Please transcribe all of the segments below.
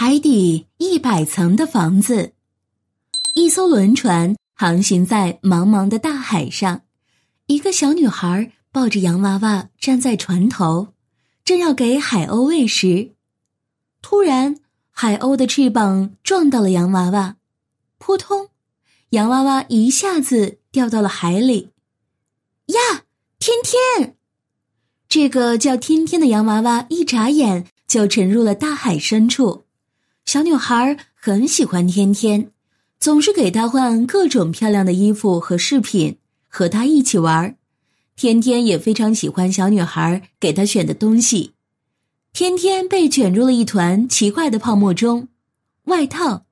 海底一百层的房子，一艘轮船航行在茫茫的大海上，一个小女孩抱着洋娃娃站在船头，正要给海鸥喂食，突然海鸥的翅膀撞到了洋娃娃，扑通，洋娃娃一下子掉到了海里。呀，天天，这个叫天天的洋娃娃一眨眼就沉入了大海深处。小女孩很喜欢天天，总是给她换各种漂亮的衣服和饰品，和她一起玩天天也非常喜欢小女孩给她选的东西。天天被卷入了一团奇怪的泡沫中，外套、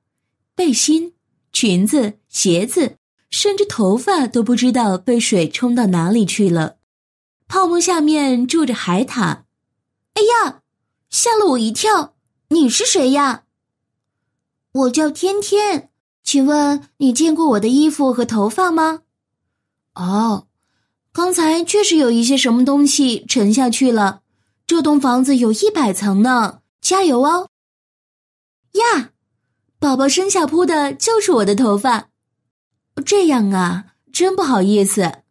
背心、裙子、鞋子，甚至头发都不知道被水冲到哪里去了。泡沫下面住着海獭。哎呀，吓了我一跳！你是谁呀？我叫天天，请问你见过我的衣服和头发吗？哦，刚才确实有一些什么东西沉下去了。这栋房子有一百层呢，加油哦！呀，宝宝身下铺的就是我的头发，这样啊，真不好意思。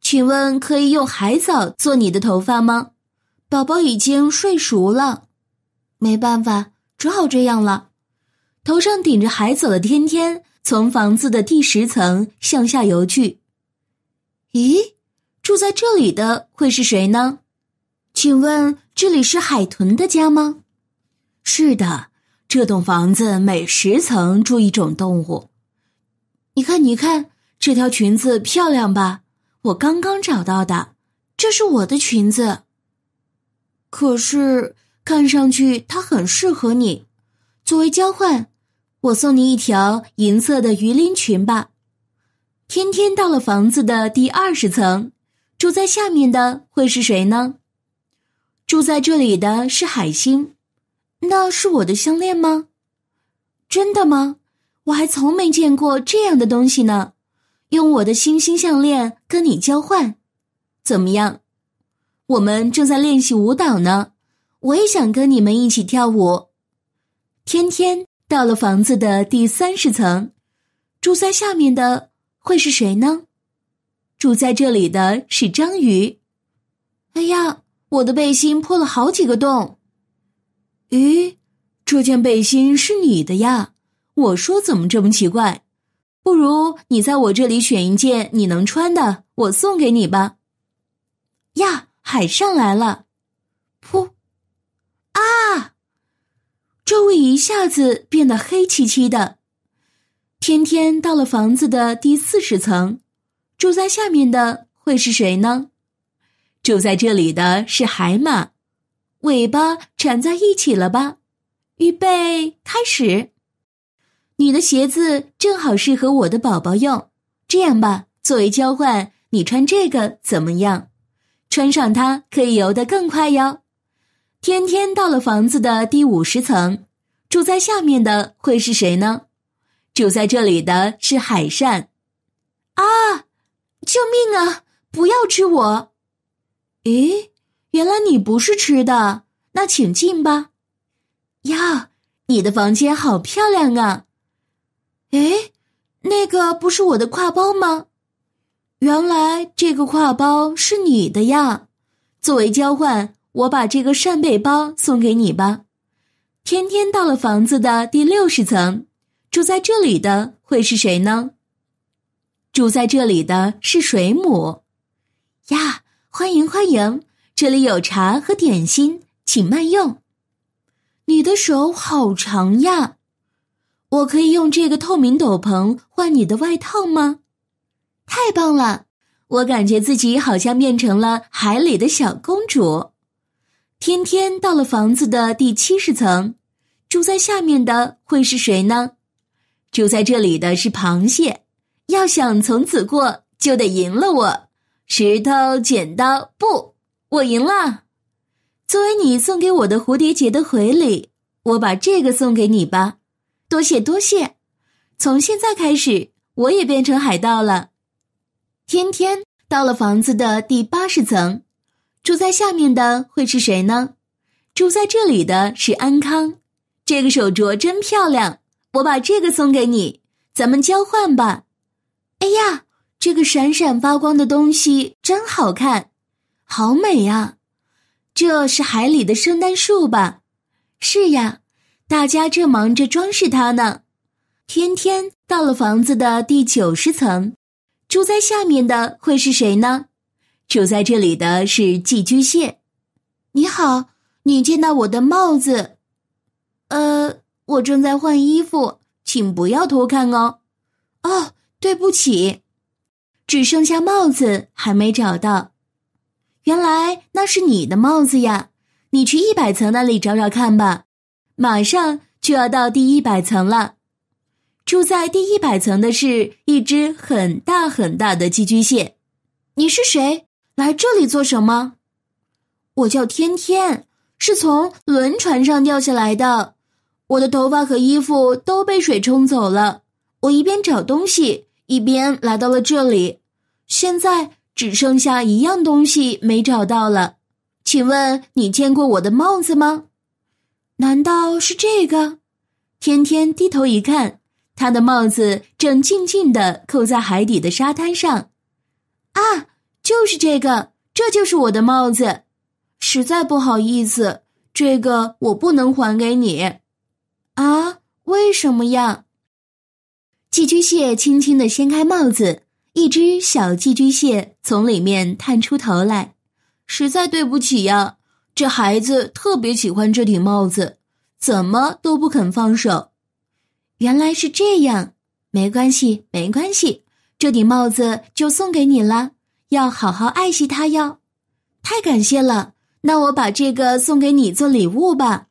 请问可以用海藻做你的头发吗？宝宝已经睡熟了，没办法，只好这样了。头上顶着海藻的天天，从房子的第十层向下游去。咦，住在这里的会是谁呢？请问这里是海豚的家吗？是的，这栋房子每十层住一种动物。你看，你看，这条裙子漂亮吧？我刚刚找到的，这是我的裙子。可是，看上去它很适合你。作为交换，我送你一条银色的鱼鳞裙吧。天天到了房子的第二十层，住在下面的会是谁呢？住在这里的是海星。那是我的项链吗？真的吗？我还从没见过这样的东西呢。用我的星星项链跟你交换，怎么样？我们正在练习舞蹈呢，我也想跟你们一起跳舞。天天到了房子的第三十层，住在下面的会是谁呢？住在这里的是章鱼。哎呀，我的背心破了好几个洞。咦，这件背心是你的呀？我说怎么这么奇怪？不如你在我这里选一件你能穿的，我送给你吧。呀，海上来了，噗，啊！周围一下子变得黑漆漆的。天天到了房子的第四十层，住在下面的会是谁呢？住在这里的是海马，尾巴缠在一起了吧？预备开始。你的鞋子正好适合我的宝宝用，这样吧，作为交换，你穿这个怎么样？穿上它可以游得更快哟。天天到了房子的第五十层，住在下面的会是谁呢？住在这里的是海扇，啊！救命啊！不要吃我！咦，原来你不是吃的，那请进吧。呀，你的房间好漂亮啊！诶，那个不是我的挎包吗？原来这个挎包是你的呀，作为交换。我把这个扇贝包送给你吧。天天到了房子的第六十层，住在这里的会是谁呢？住在这里的是水母。呀，欢迎欢迎！这里有茶和点心，请慢用。你的手好长呀！我可以用这个透明斗篷换你的外套吗？太棒了！我感觉自己好像变成了海里的小公主。天天到了房子的第七十层，住在下面的会是谁呢？住在这里的是螃蟹，要想从此过，就得赢了我。石头剪刀布，我赢了。作为你送给我的蝴蝶结的回礼，我把这个送给你吧。多谢多谢。从现在开始，我也变成海盗了。天天到了房子的第八十层。住在下面的会是谁呢？住在这里的是安康。这个手镯真漂亮，我把这个送给你，咱们交换吧。哎呀，这个闪闪发光的东西真好看，好美呀！这是海里的圣诞树吧？是呀，大家正忙着装饰它呢。天天到了房子的第九十层，住在下面的会是谁呢？住在这里的是寄居蟹。你好，你见到我的帽子？呃，我正在换衣服，请不要偷看哦。哦，对不起，只剩下帽子还没找到。原来那是你的帽子呀！你去一百层那里找找看吧。马上就要到第一百层了。住在第一百层的是一只很大很大的寄居蟹。你是谁？来这里做什么？我叫天天，是从轮船上掉下来的。我的头发和衣服都被水冲走了。我一边找东西，一边来到了这里。现在只剩下一样东西没找到了。请问你见过我的帽子吗？难道是这个？天天低头一看，他的帽子正静静的扣在海底的沙滩上。啊！就是这个，这就是我的帽子。实在不好意思，这个我不能还给你。啊，为什么呀？寄居蟹轻轻的掀开帽子，一只小寄居蟹从里面探出头来。实在对不起呀，这孩子特别喜欢这顶帽子，怎么都不肯放手。原来是这样，没关系，没关系，这顶帽子就送给你了。要好好爱惜它哟！太感谢了，那我把这个送给你做礼物吧。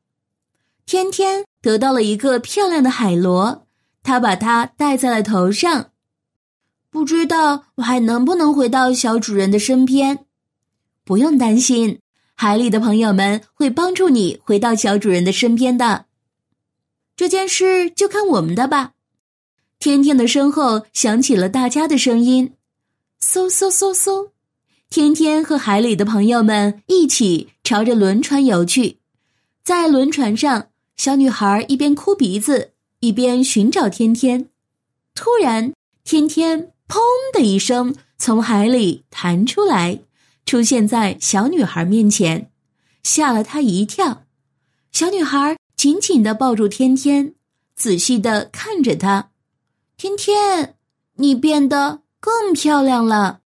天天得到了一个漂亮的海螺，他把它戴在了头上。不知道我还能不能回到小主人的身边？不用担心，海里的朋友们会帮助你回到小主人的身边的。这件事就看我们的吧。天天的身后响起了大家的声音。嗖嗖嗖嗖，天天和海里的朋友们一起朝着轮船游去。在轮船上，小女孩一边哭鼻子，一边寻找天天。突然，天天“砰”的一声从海里弹出来，出现在小女孩面前，吓了她一跳。小女孩紧紧的抱住天天，仔细的看着他。天天，你变得……更漂亮了。